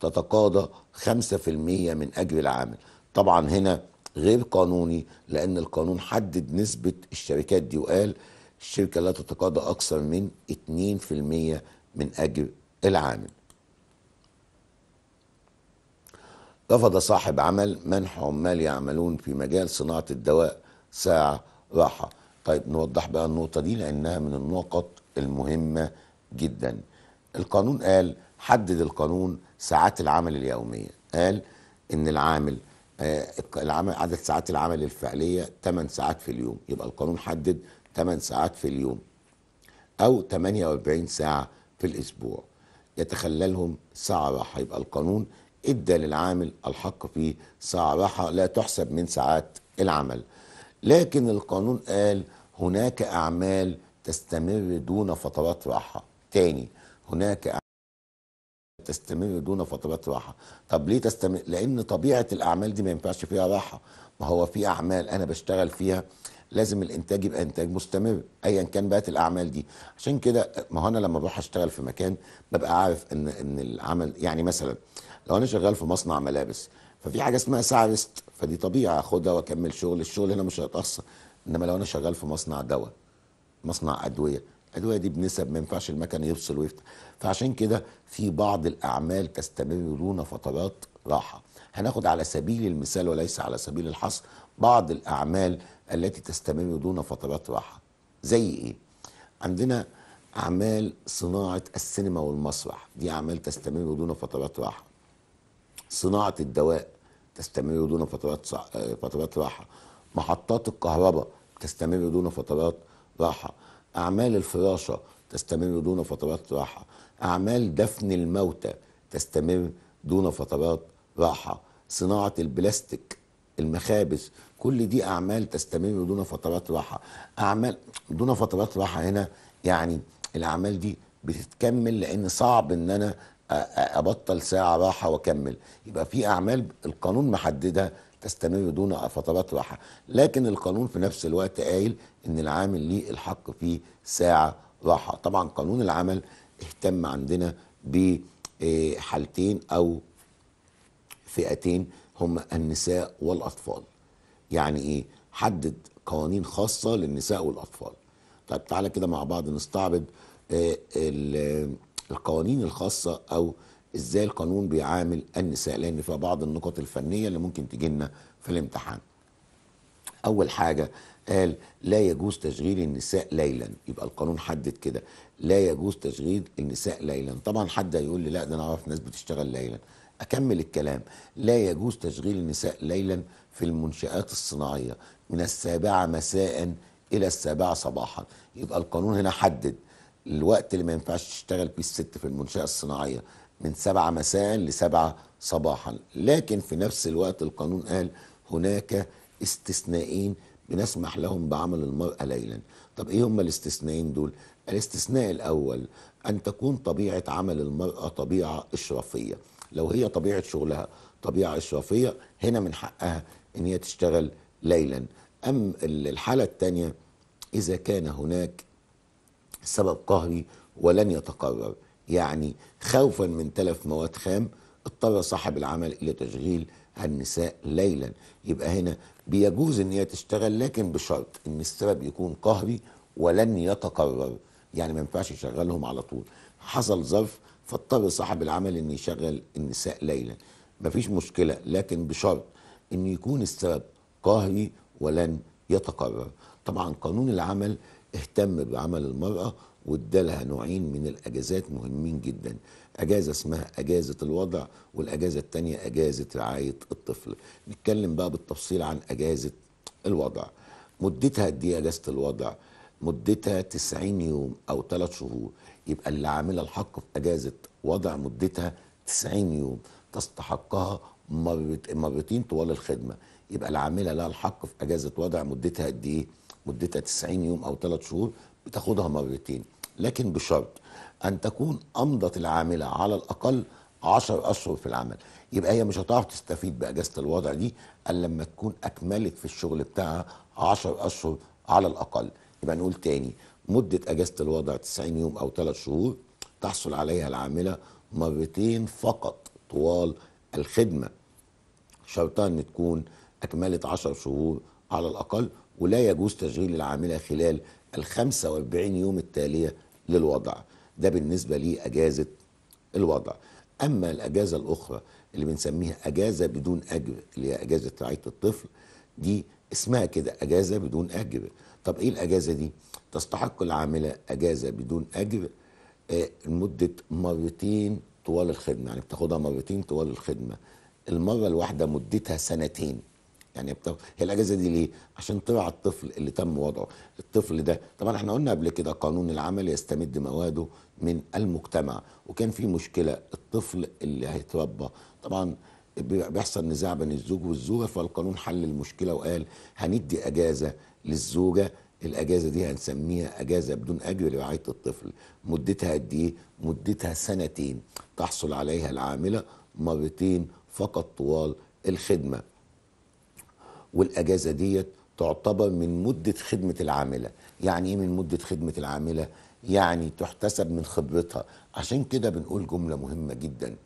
تتقاضى 5% من أجر العامل طبعا هنا غير قانوني لأن القانون حدد نسبة الشركات دي وقال الشركة لا تتقاضى أكثر من 2% من أجر العامل رفض صاحب عمل منح عمال يعملون في مجال صناعة الدواء ساعة راحة طيب نوضح بقى النقطة دي لأنها من النقط المهمة جدا القانون قال حدد القانون ساعات العمل اليومية قال إن العامل آه، العمل عدد ساعات العمل الفعلية 8 ساعات في اليوم يبقى القانون حدد 8 ساعات في اليوم أو 48 ساعة في الأسبوع يتخللهم ساعة راحة يبقى القانون ادى للعامل الحق فيه ساعة راحة لا تحسب من ساعات العمل لكن القانون قال هناك أعمال تستمر دون فترات راحة تاني هناك أعمال تستمر دون فترات راحة طب ليه تستمر لأن طبيعة الأعمال دي ما ينفعش فيها راحة ما هو في أعمال أنا بشتغل فيها لازم الانتاج يبقى انتاج مستمر ايا كان بقت الاعمال دي عشان كده ما هو انا لما بروح اشتغل في مكان ببقى عارف ان ان العمل يعني مثلا لو انا شغال في مصنع ملابس ففي حاجه اسمها ساعه ريست فدي طبيعه اخدها واكمل شغل الشغل هنا مش هيتاثر انما لو انا شغال في مصنع دواء مصنع ادويه الادويه دي بنسب ما ينفعش المكن يفصل ويفتح فعشان كده في بعض الاعمال تستمر دون فترات راحه هناخد على سبيل المثال وليس على سبيل الحصر بعض الأعمال التي تستمر دون فترات راحة زي إيه؟ عندنا أعمال صناعة السينما والمسرح دي أعمال تستمر دون فترات راحة صناعة الدواء تستمر دون فترات صع... آه، فترات راحة محطات الكهرباء تستمر دون فترات راحة أعمال الفراشة تستمر دون فترات راحة أعمال دفن الموتى تستمر دون فترات راحة صناعة البلاستيك المخابز كل دي اعمال تستمر دون فترات راحه اعمال دون فترات راحه هنا يعني الاعمال دي بتتكمل لان صعب ان انا ابطل ساعه راحه واكمل يبقى في اعمال القانون محددها تستمر دون فترات راحه لكن القانون في نفس الوقت قايل ان العامل ليه الحق في ساعه راحه طبعا قانون العمل اهتم عندنا بحالتين آه، او فئتين هم النساء والاطفال يعني ايه حدد قوانين خاصه للنساء والاطفال طب تعالى كده مع بعض نستعرض آه، القوانين الخاصه او ازاي القانون بيعامل النساء لان في بعض النقط الفنيه اللي ممكن تجي لنا في الامتحان اول حاجه قال لا يجوز تشغيل النساء ليلا يبقى القانون حدد كده لا يجوز تشغيل النساء ليلا طبعا حد هيقول لي لا ده انا اعرف ناس بتشتغل ليلا اكمل الكلام لا يجوز تشغيل النساء ليلا في المنشآت الصناعية من السابعة مساء إلى السابعة صباحا يبقى القانون هنا حدد الوقت اللي ما ينفعش تشتغل فيه الست في المنشأة الصناعية من سبعة مساء لسبعة صباحا لكن في نفس الوقت القانون قال هناك استثنائين بنسمح لهم بعمل المرأة ليلا طب ايه هم الاستثنائين دول الاستثناء الاول ان تكون طبيعة عمل المرأة طبيعة اشرافية لو هي طبيعة شغلها طبيعة اشرافية هنا من حقها ان هي تشتغل ليلا ام الحاله الثانيه اذا كان هناك سبب قهري ولن يتقرر يعني خوفا من تلف مواد خام اضطر صاحب العمل الى تشغيل النساء ليلا يبقى هنا بيجوز ان هي تشتغل لكن بشرط ان السبب يكون قهري ولن يتقرر يعني ما ينفعش يشغلهم على طول حصل ظرف فاضطر صاحب العمل ان يشغل النساء ليلا مفيش مشكله لكن بشرط ان يكون السبب قاهري ولن يتقرر طبعا قانون العمل اهتم بعمل المرأة وادالها نوعين من الاجازات مهمين جدا اجازه اسمها اجازه الوضع والاجازه الثانيه اجازه رعايه الطفل نتكلم بقى بالتفصيل عن اجازه الوضع مدتها قد ايه اجازه الوضع مدتها 90 يوم او 3 شهور يبقى اللي عامله الحق في اجازه وضع مدتها 90 يوم تستحقها مرتين طوال الخدمه يبقى العامله لها الحق في اجازه وضع مدتها قد ايه؟ مدتها 90 يوم او ثلاث شهور بتاخدها مرتين لكن بشرط ان تكون امضت العامله على الاقل 10 اشهر في العمل يبقى هي مش هتعرف تستفيد باجازه الوضع دي الا لما تكون اكملت في الشغل بتاعها 10 اشهر على الاقل يبقى نقول تاني مده اجازه الوضع 90 يوم او ثلاث شهور تحصل عليها العامله مرتين فقط طوال الخدمه شرطها ان تكون اكملت 10 شهور على الاقل ولا يجوز تشغيل العامله خلال ال 45 يوم التاليه للوضع ده بالنسبه لاجازه الوضع اما الاجازه الاخرى اللي بنسميها اجازه بدون اجر اللي هي اجازه رعايه الطفل دي اسمها كده اجازه بدون اجر طب ايه الاجازه دي تستحق العامله اجازه بدون اجر آه، لمده مرتين طوال الخدمه يعني بتاخدها مرتين طوال الخدمه المره الواحده مدتها سنتين يعني بتو... هي الاجازه دي ليه؟ عشان ترعى الطفل اللي تم وضعه، الطفل ده طبعا احنا قلنا قبل كده قانون العمل يستمد مواده من المجتمع، وكان في مشكله الطفل اللي هيتربى، طبعا بيحصل نزاع بين الزوج والزوجه فالقانون حل المشكله وقال هندي اجازه للزوجه الاجازه دي هنسميها اجازه بدون اجر لرعايه الطفل، مدتها قد ايه؟ مدتها سنتين تحصل عليها العامله مرتين فقط طوال الخدمة والأجازة ديت تعتبر من مدة خدمة العاملة يعني إيه من مدة خدمة العاملة؟ يعني تحتسب من خبرتها عشان كده بنقول جملة مهمة جدا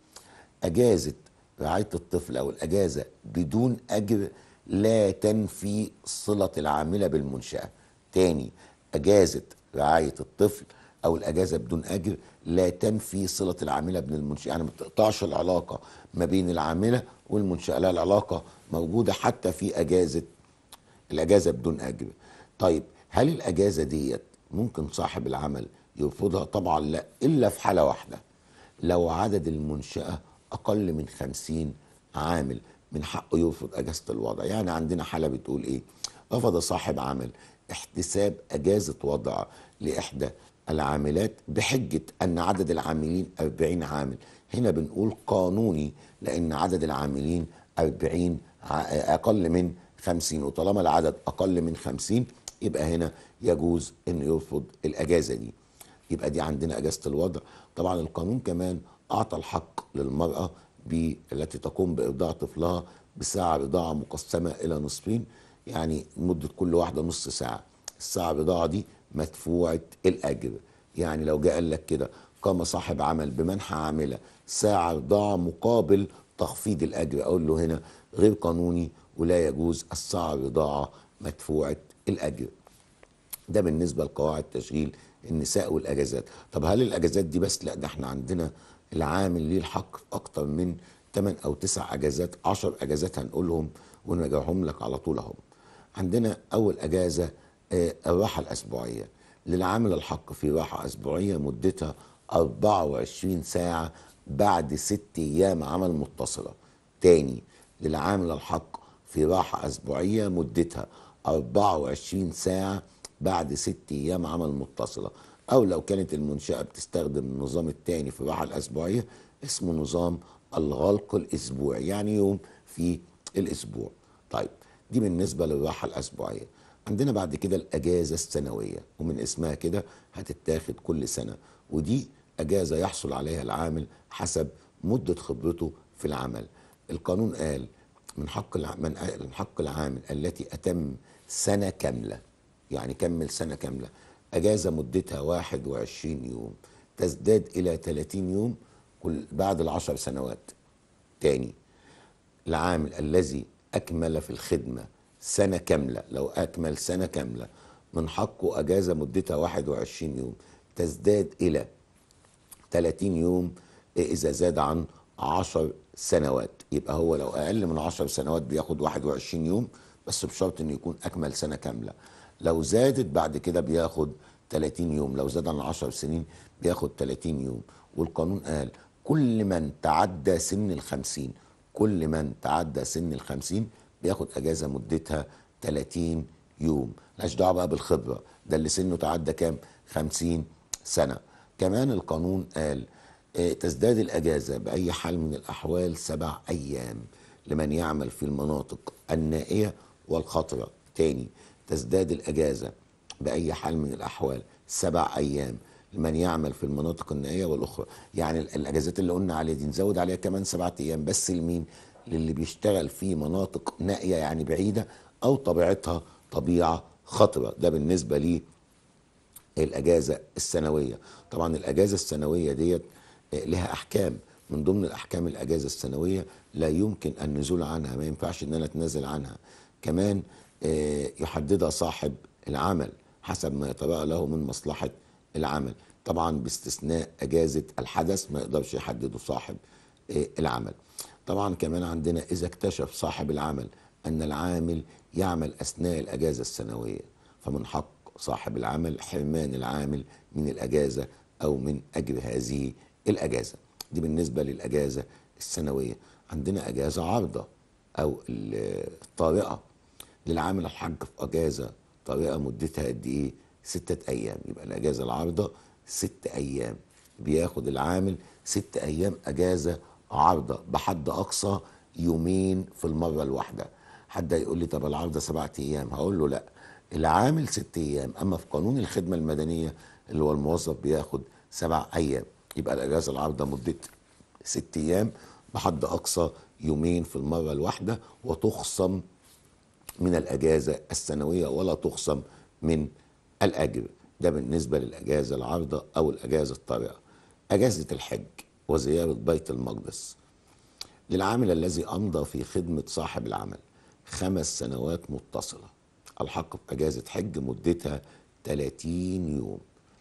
أجازة رعاية الطفل أو الأجازة بدون أجر لا تنفي صلة العاملة بالمنشأة تاني أجازة رعاية الطفل أو الأجازة بدون أجر لا تنفي صله العامله بين المنشئه يعني ما تقطعش العلاقه ما بين العامله والمنشاه لا العلاقه موجوده حتى في اجازه الاجازه بدون اجر طيب هل الاجازه ديت ممكن صاحب العمل يرفضها طبعا لا الا في حاله واحده لو عدد المنشاه اقل من 50 عامل من حقه يرفض اجازه الوضع يعني عندنا حاله بتقول ايه رفض صاحب عمل احتساب اجازه وضع لاحدى العاملات بحجة أن عدد العاملين 40 عامل هنا بنقول قانوني لأن عدد العاملين 40 أقل من 50 وطالما العدد أقل من 50 يبقى هنا يجوز أن يرفض الأجازة دي يبقى دي عندنا أجازة الوضع طبعا القانون كمان أعطى الحق للمرأة التي تقوم بإرضاع طفلها بساعة رضاعة مقسمة إلى نصفين يعني مدة كل واحدة نص ساعة الساعة بضاعة دي مدفوعة الأجر يعني لو جه قال لك كده قام صاحب عمل بمنحة عاملة ساعة ضاع مقابل تخفيض الأجر أقول له هنا غير قانوني ولا يجوز الساعة ضاع مدفوعة الأجر ده بالنسبة لقواعد تشغيل النساء والأجازات طب هل الأجازات دي بس لا ده احنا عندنا العامل ليه الحق أكتر من 8 أو 9 أجازات 10 أجازات هنقولهم ونرجعهم لك على طول أهم عندنا أول أجازة الراحة آه، الأسبوعية للعامل الحق في راحة أسبوعية مدتها 24 ساعة بعد ست أيام عمل متصلة تاني للعامل الحق في راحة أسبوعية مدتها 24 ساعة بعد ست أيام عمل متصلة أو لو كانت المنشأة بتستخدم النظام التاني في الراحة الأسبوعية اسمه نظام الغلق الأسبوعي يعني يوم في الأسبوع طيب دي بالنسبة للراحة الأسبوعية عندنا بعد كده الأجازة السنوية ومن اسمها كده هتتاخد كل سنة ودي أجازة يحصل عليها العامل حسب مدة خبرته في العمل القانون قال من حق من حق العامل التي أتم سنة كاملة يعني كمل سنة كاملة أجازة مدتها 21 يوم تزداد إلى 30 يوم كل بعد العشر سنوات تاني العامل الذي أكمل في الخدمة سنة كاملة لو أكمل سنة كاملة من حقه أجازة مدتها 21 يوم تزداد إلى 30 يوم إذا زاد عن 10 سنوات يبقى هو لو أقل من 10 سنوات بياخد 21 يوم بس بشرط إنه يكون أكمل سنة كاملة لو زادت بعد كده بياخد 30 يوم لو زاد عن 10 سنين بياخد 30 يوم والقانون قال كل من تعدى سن الخمسين كل من تعدى سن الخمسين بياخد اجازه مدتها 30 يوم ملهاش دعوه بقى بالخبره ده اللي سنه تعدى كام 50 سنه كمان القانون قال آه، تزداد الاجازه باي حال من الاحوال سبع ايام لمن يعمل في المناطق النائيه والخطره تاني تزداد الاجازه باي حال من الاحوال سبع ايام لمن يعمل في المناطق النائيه والاخرى يعني الاجازات اللي قلنا عليها دي نزود عليها كمان سبعة ايام بس لمين للي بيشتغل في مناطق نائيه يعني بعيده او طبيعتها طبيعه خطره ده بالنسبه لي الاجازه السنويه طبعا الاجازه السنويه ديت آه، لها احكام من ضمن الاحكام الاجازه السنويه لا يمكن النزول عنها ما ينفعش ان انا اتنازل عنها كمان آه، يحددها صاحب العمل حسب ما يتبقى له من مصلحه العمل طبعا باستثناء اجازه الحدث ما يقدرش يحدده صاحب آه، العمل طبعا كمان عندنا إذا اكتشف صاحب العمل أن العامل يعمل أثناء الأجازة السنوية فمن حق صاحب العمل حرمان العامل من الأجازة أو من أجر هذه الأجازة دي بالنسبة للأجازة السنوية عندنا أجازة عارضة أو الطارئة للعامل الحق في أجازة طارئة مدتها قد إيه؟ ستة أيام يبقى الأجازة العارضة ست أيام بياخد العامل ست أيام أجازة عارضه بحد اقصى يومين في المره الواحده حد يقول لي طب العارضه سبعة ايام هقول له لا العامل ست ايام اما في قانون الخدمه المدنيه اللي هو الموظف بياخد سبع ايام يبقى الاجازه العارضه مدة ست ايام بحد اقصى يومين في المره الواحده وتخصم من الاجازه السنويه ولا تخصم من الاجر ده بالنسبه للاجازه العارضه او الاجازه الطارئه اجازه الحج وزيارة بيت المقدس للعامل الذي أمضى في خدمة صاحب العمل خمس سنوات متصلة الحق بأجازة حج مدتها 30 يوم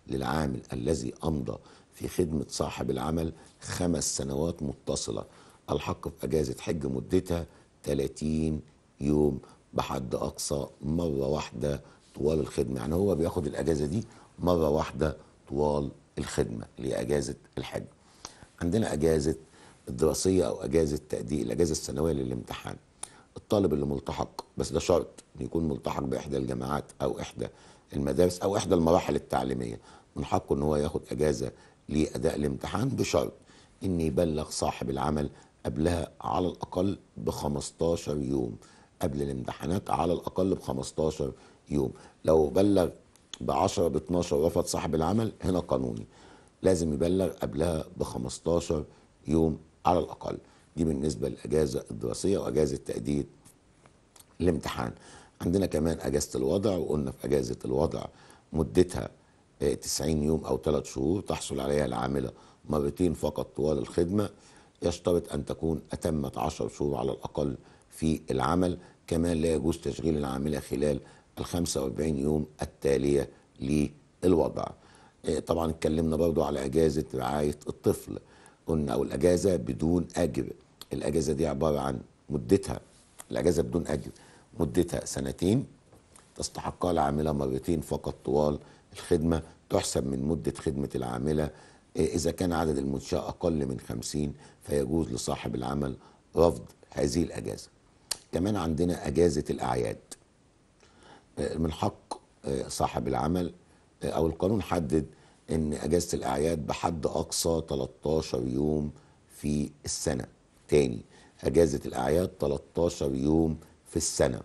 للعامل الذي أمضى في خدمة صاحب العمل خمس سنوات متصلة الحق بأجازة حج مدتها 30 يوم بحد أقصى مرة واحدة طوال الخدمة يعني هو بياخد الأجازة دي مرة واحدة طوال الخدمة لأجازة الحج عندنا اجازه الدراسيه او اجازه تاديه الاجازه السنويه للامتحان الطالب اللي ملتحق بس ده شرط يكون ملتحق باحدى الجامعات او احدى المدارس او احدى المراحل التعليميه من حقه ان هو ياخد اجازه لاداء الامتحان بشرط ان يبلغ صاحب العمل قبلها على الاقل ب 15 يوم قبل الامتحانات على الاقل ب 15 يوم لو بلغ ب 10 ب 12 رفض صاحب العمل هنا قانوني لازم يبلغ قبلها ب 15 يوم على الاقل دي بالنسبه للاجازه الدراسيه واجازه تاديه الامتحان عندنا كمان اجازه الوضع وقلنا في اجازه الوضع مدتها 90 آه، يوم او 3 شهور تحصل عليها العامله مرتين فقط طوال الخدمه يشترط ان تكون اتمت 10 شهور على الاقل في العمل كمان لا يجوز تشغيل العامله خلال ال 45 يوم التاليه للوضع إيه، طبعا اتكلمنا برضو على اجازه رعايه الطفل قلنا او الاجازه بدون اجر الاجازه دي عباره عن مدتها الاجازه بدون اجر مدتها سنتين تستحقها العامله مرتين فقط طوال الخدمه تحسب من مده خدمه العامله إيه، اذا كان عدد المنشاه اقل من 50 فيجوز لصاحب العمل رفض هذه الاجازه كمان عندنا اجازه الاعياد إيه، من حق صاحب العمل او القانون حدد ان اجازه الاعياد بحد اقصى 13 يوم في السنه تاني اجازه الاعياد 13 يوم في السنه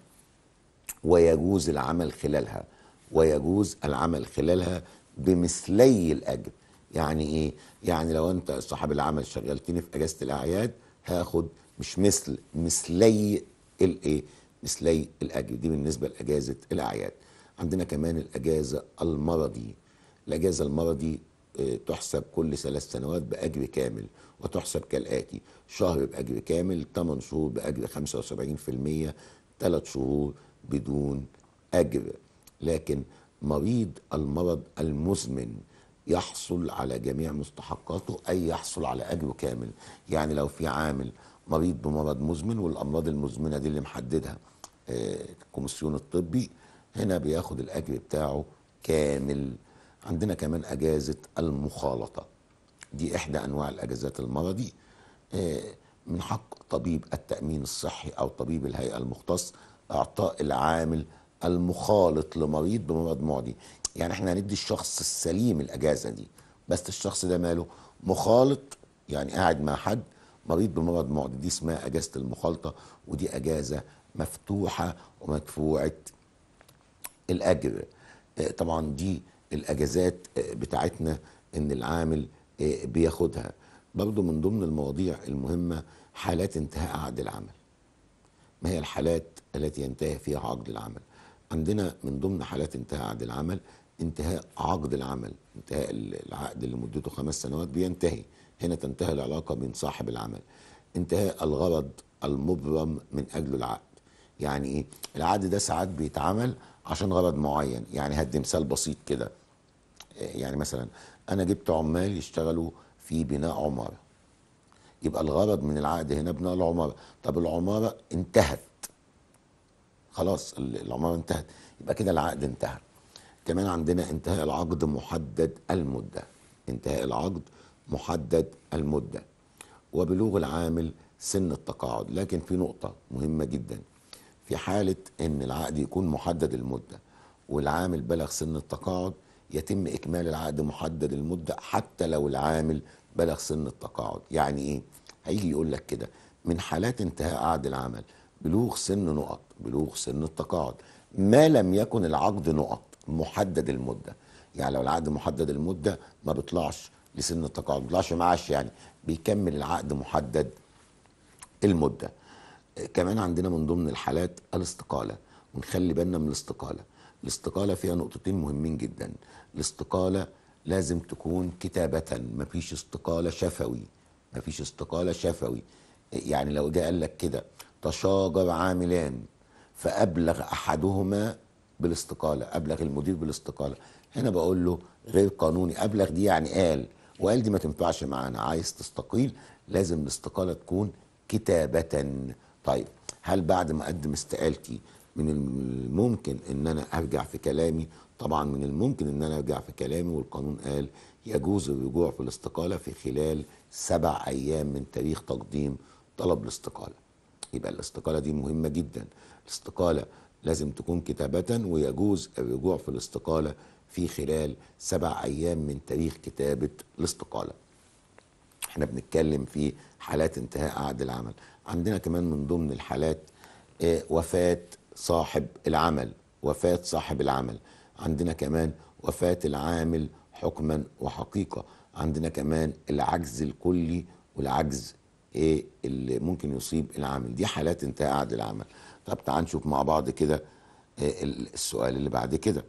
ويجوز العمل خلالها ويجوز العمل خلالها بمثلي الاجر يعني ايه يعني لو انت صاحب العمل شغلتني في اجازه الاعياد هاخد مش مثل مثلي الايه مثلي الاجر دي بالنسبه لاجازه الاعياد عندنا كمان الأجازة المرضي الأجازة المرضي آه، تحسب كل ثلاث سنوات بأجر كامل وتحسب كالآتي شهر بأجر كامل 8 شهور بأجر 75% 3 شهور بدون أجر لكن مريض المرض المزمن يحصل على جميع مستحقاته أي يحصل على أجر كامل يعني لو في عامل مريض بمرض مزمن والأمراض المزمنة دي اللي محددها الكوميسيون آه، الطبي هنا بياخد الاجر بتاعه كامل عندنا كمان اجازه المخالطه دي احدى انواع الاجازات المرضي آه، من حق طبيب التامين الصحي او طبيب الهيئه المختص اعطاء العامل المخالط لمريض بمرض معدي يعني احنا هندي الشخص السليم الاجازه دي بس الشخص ده ماله مخالط يعني قاعد مع حد مريض بمرض معدي دي اسمها اجازه المخالطه ودي اجازه مفتوحه ومدفوعه الاجر آه، طبعا دي الاجازات آه، بتاعتنا ان العامل آه، بياخدها برضو من ضمن المواضيع المهمه حالات انتهاء عقد العمل ما هي الحالات التي ينتهي فيها عقد العمل عندنا من ضمن حالات انتهاء عقد العمل انتهاء عقد العمل انتهاء العقد اللي مدته خمس سنوات بينتهي هنا تنتهي العلاقة بين صاحب العمل انتهاء الغرض المبرم من أجل العقد يعني ايه العقد ده ساعات بيتعمل عشان غرض معين يعني هدي مثال بسيط كده آه، يعني مثلا انا جبت عمال يشتغلوا في بناء عماره يبقى الغرض من العقد هنا بناء العماره طب العماره انتهت خلاص العماره انتهت يبقى كده العقد انتهى كمان عندنا انتهاء العقد محدد المده انتهاء العقد محدد المده وبلوغ العامل سن التقاعد لكن في نقطه مهمه جدا في حالة أن العقد يكون محدد المدة والعامل بلغ سن التقاعد يتم إكمال العقد محدد المدة حتى لو العامل بلغ سن التقاعد يعني إيه؟ هيجي يقول لك كده من حالات انتهاء عقد العمل بلوغ سن نقط بلوغ سن التقاعد ما لم يكن العقد نقط محدد المدة يعني لو العقد محدد المدة ما بيطلعش لسن التقاعد ما بيطلعش معاش يعني بيكمل العقد محدد المده كمان عندنا من ضمن الحالات الاستقالة ونخلي بالنا من الاستقالة الاستقالة فيها نقطتين مهمين جدا الاستقالة لازم تكون كتابة مفيش استقالة شفوي مفيش استقالة شفوي يعني لو جاء قال لك كده تشاجر عاملان فأبلغ أحدهما بالاستقالة أبلغ المدير بالاستقالة هنا بقول له غير قانوني أبلغ دي يعني قال وقال دي ما تنفعش معانا عايز تستقيل لازم الاستقالة تكون كتابة طيب هل بعد ما اقدم استقالتي من الممكن ان انا ارجع في كلامي طبعا من الممكن ان انا ارجع في كلامي والقانون قال يجوز الرجوع في الاستقاله في خلال سبع ايام من تاريخ تقديم طلب الاستقاله يبقى الاستقاله دي مهمه جدا الاستقاله لازم تكون كتابه ويجوز الرجوع في الاستقاله في خلال سبع ايام من تاريخ كتابه الاستقاله احنا بنتكلم في حالات انتهاء عقد العمل عندنا كمان من ضمن الحالات آه، وفاة صاحب العمل وفاة صاحب العمل عندنا كمان وفاة العامل حكما وحقيقة عندنا كمان العجز الكلي والعجز ايه اللي ممكن يصيب العامل دي حالات انتهاء عقد العمل طب تعال نشوف مع بعض كده آه، السؤال اللي بعد كده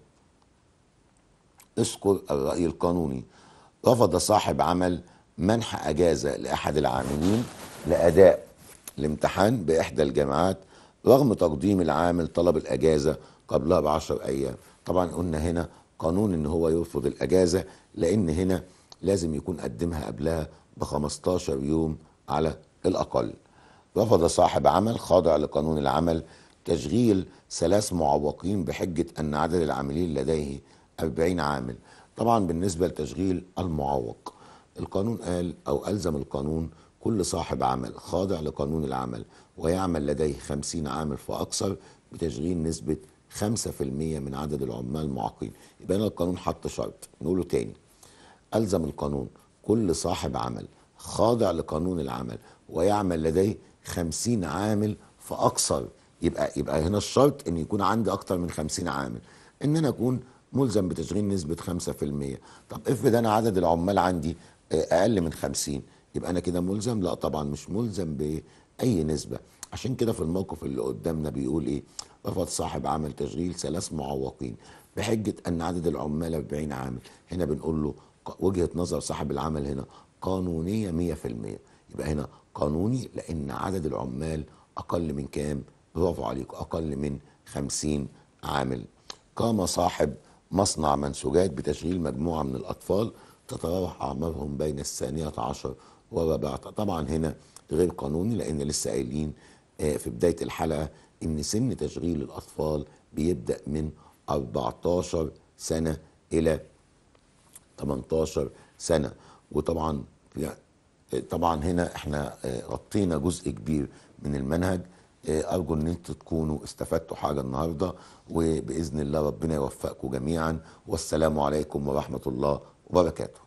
اذكر الرأي القانوني رفض صاحب عمل منح أجازة لأحد العاملين لأداء الامتحان بإحدى الجامعات رغم تقديم العامل طلب الأجازة قبلها بعشر أيام طبعا قلنا هنا قانون ان هو يرفض الاجازه لان هنا لازم يكون قدمها قبلها ب 15 يوم على الاقل. رفض صاحب عمل خاضع لقانون العمل تشغيل ثلاث معوقين بحجه ان عدد العاملين لديه 40 عامل. طبعا بالنسبه لتشغيل المعوق القانون قال او الزم القانون كل صاحب عمل خاضع لقانون العمل ويعمل لديه 50 عامل فأكثر بتشغيل نسبة 5% من عدد العمال المعاقين يبقى هنا القانون حط شرط نقوله تاني ألزم القانون كل صاحب عمل خاضع لقانون العمل ويعمل لديه 50 عامل فأكثر يبقى يبقى هنا الشرط ان يكون عندي اكتر من 50 عامل ان انا اكون ملزم بتشغيل نسبه 5% طب افرض انا عدد العمال عندي اقل من 50 يبقى انا كده ملزم لا طبعا مش ملزم باي نسبه عشان كده في الموقف اللي قدامنا بيقول ايه رفض صاحب عمل تشغيل ثلاث معوقين بحجه ان عدد العمال 40 عامل هنا بنقول له وجهه نظر صاحب العمل هنا قانونيه 100% يبقى هنا قانوني لان عدد العمال اقل من كام برافو عليك اقل من 50 عامل قام صاحب مصنع منسوجات بتشغيل مجموعه من الاطفال تتراوح اعمارهم بين الثانيه عشر طبعا هنا غير قانوني لان لسه قايلين آه، في بدايه الحلقه ان سن تشغيل الاطفال بيبدا من 14 سنه الى 18 سنه وطبعا طبعا هنا احنا آه، غطينا جزء كبير من المنهج آه، ارجو ان انتوا تكونوا استفدتوا حاجه النهارده وباذن الله ربنا يوفقكم جميعا والسلام عليكم ورحمه الله وبركاته